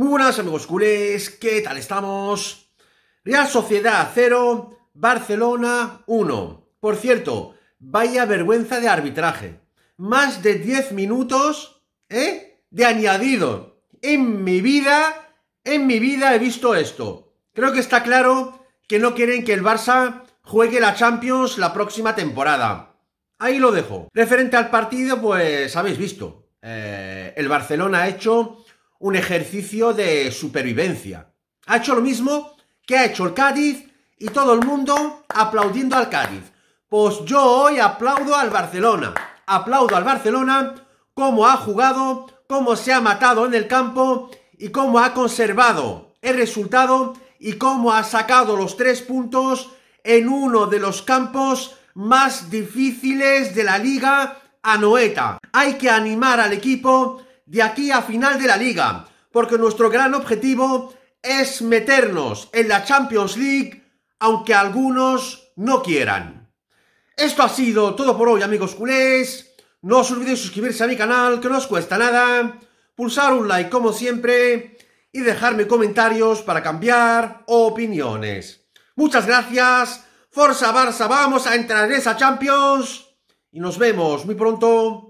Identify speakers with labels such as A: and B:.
A: Muy buenas amigos culés, ¿qué tal estamos? Real Sociedad 0, Barcelona 1. Por cierto, vaya vergüenza de arbitraje. Más de 10 minutos, ¿eh? De añadido. En mi vida, en mi vida he visto esto. Creo que está claro que no quieren que el Barça juegue la Champions la próxima temporada. Ahí lo dejo. Referente al partido, pues habéis visto. Eh, el Barcelona ha hecho un ejercicio de supervivencia. Ha hecho lo mismo que ha hecho el Cádiz y todo el mundo aplaudiendo al Cádiz. Pues yo hoy aplaudo al Barcelona. Aplaudo al Barcelona cómo ha jugado, cómo se ha matado en el campo y cómo ha conservado el resultado y cómo ha sacado los tres puntos en uno de los campos más difíciles de la liga Anoeta. Hay que animar al equipo de aquí a final de la liga, porque nuestro gran objetivo es meternos en la Champions League, aunque algunos no quieran. Esto ha sido todo por hoy, amigos culés. No os olvidéis suscribirse a mi canal, que no os cuesta nada, pulsar un like como siempre y dejarme comentarios para cambiar opiniones. Muchas gracias, Forza Barça, vamos a entrar en esa Champions y nos vemos muy pronto